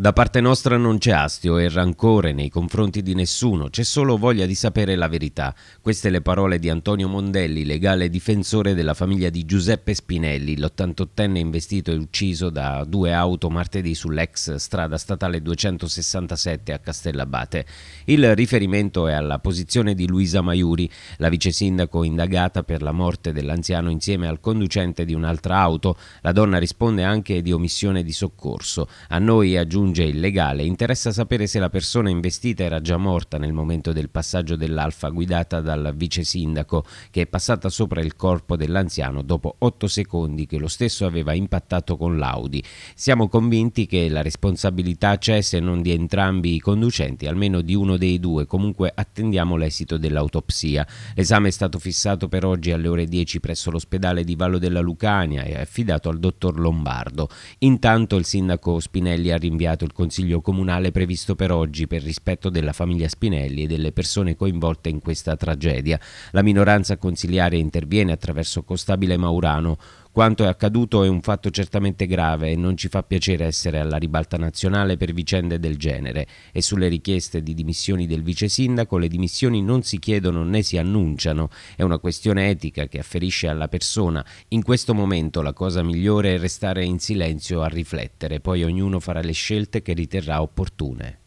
Da parte nostra non c'è astio e rancore nei confronti di nessuno, c'è solo voglia di sapere la verità. Queste le parole di Antonio Mondelli, legale difensore della famiglia di Giuseppe Spinelli, l'88enne investito e ucciso da due auto martedì sull'ex strada statale 267 a Castellabate. Il riferimento è alla posizione di Luisa Maiuri, la vice sindaco indagata per la morte dell'anziano insieme al conducente di un'altra auto. La donna risponde anche di omissione di soccorso. A noi aggiunge aggiunge il legale, interessa sapere se la persona investita era già morta nel momento del passaggio dell'Alfa guidata dal vice sindaco che è passata sopra il corpo dell'anziano dopo 8 secondi che lo stesso aveva impattato con l'Audi. Siamo convinti che la responsabilità c'è se non di entrambi i conducenti, almeno di uno dei due, comunque attendiamo l'esito dell'autopsia. L'esame è stato fissato per oggi alle ore 10 presso l'ospedale di Vallo della Lucania e affidato al dottor Lombardo. Intanto il sindaco Spinelli ha rinviato convocato il Consiglio Comunale previsto per oggi per rispetto della famiglia Spinelli e delle persone coinvolte in questa tragedia. La minoranza consiliare interviene attraverso Costabile Maurano, quanto è accaduto è un fatto certamente grave e non ci fa piacere essere alla ribalta nazionale per vicende del genere e sulle richieste di dimissioni del vice sindaco le dimissioni non si chiedono né si annunciano, è una questione etica che afferisce alla persona. In questo momento la cosa migliore è restare in silenzio a riflettere, poi ognuno farà le scelte che riterrà opportune.